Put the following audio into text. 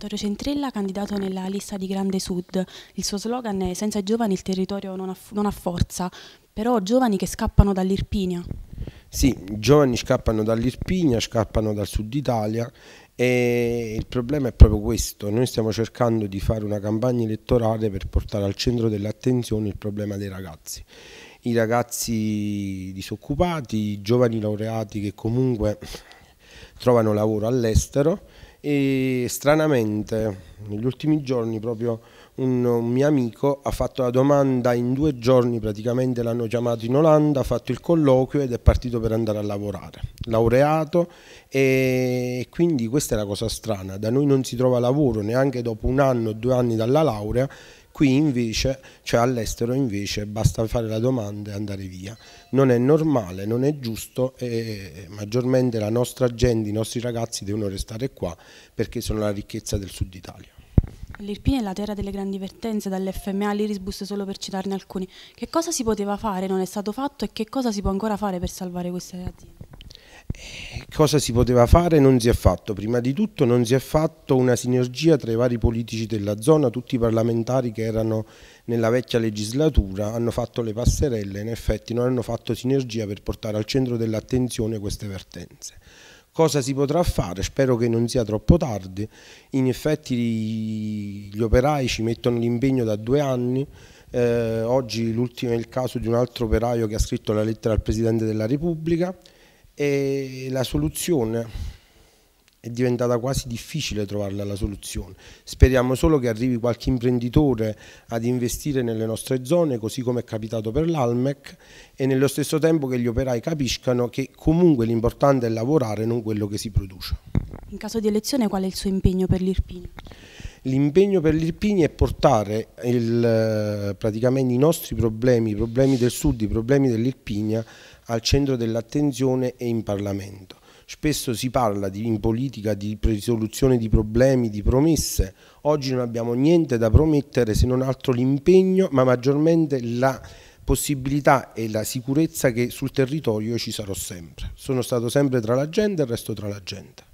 Vittorio Centrella, candidato nella lista di Grande Sud. Il suo slogan è Senza i giovani il territorio non ha, non ha forza, però giovani che scappano dall'Irpinia. Sì, i giovani scappano dall'Irpinia, scappano dal sud Italia e il problema è proprio questo, noi stiamo cercando di fare una campagna elettorale per portare al centro dell'attenzione il problema dei ragazzi. I ragazzi disoccupati, i giovani laureati che comunque trovano lavoro all'estero e stranamente negli ultimi giorni proprio un, mio amico ha fatto la domanda in due giorni praticamente l'hanno chiamato in Olanda, ha fatto il colloquio ed è partito per andare a lavorare, laureato e quindi questa è la cosa strana, da noi non si trova lavoro neanche dopo un anno o due anni dalla laurea, qui invece, cioè all'estero invece basta fare la domanda e andare via. Non è normale, non è giusto e maggiormente la nostra gente, i nostri ragazzi devono restare qua perché sono la ricchezza del sud Italia. L'Irpina è la terra delle grandi vertenze, dall'FMA all'Irisbus solo per citarne alcuni. Che cosa si poteva fare, non è stato fatto e che cosa si può ancora fare per salvare queste aziende? Eh, cosa si poteva fare? Non si è fatto. Prima di tutto non si è fatto una sinergia tra i vari politici della zona, tutti i parlamentari che erano nella vecchia legislatura hanno fatto le passerelle, in effetti non hanno fatto sinergia per portare al centro dell'attenzione queste vertenze cosa si potrà fare? Spero che non sia troppo tardi, in effetti gli operai ci mettono l'impegno da due anni, eh, oggi l'ultimo è il caso di un altro operaio che ha scritto la lettera al Presidente della Repubblica e la soluzione è diventata quasi difficile trovarla la soluzione. Speriamo solo che arrivi qualche imprenditore ad investire nelle nostre zone, così come è capitato per l'Almec, e nello stesso tempo che gli operai capiscano che comunque l'importante è lavorare, non quello che si produce. In caso di elezione qual è il suo impegno per l'Irpini? L'impegno per l'Irpini è portare il, eh, praticamente i nostri problemi, i problemi del sud, i problemi dell'Irpinia al centro dell'attenzione e in Parlamento. Spesso si parla di, in politica di risoluzione di problemi, di promesse. Oggi non abbiamo niente da promettere se non altro l'impegno, ma maggiormente la possibilità e la sicurezza che sul territorio ci sarò sempre. Sono stato sempre tra la gente e resto tra la gente.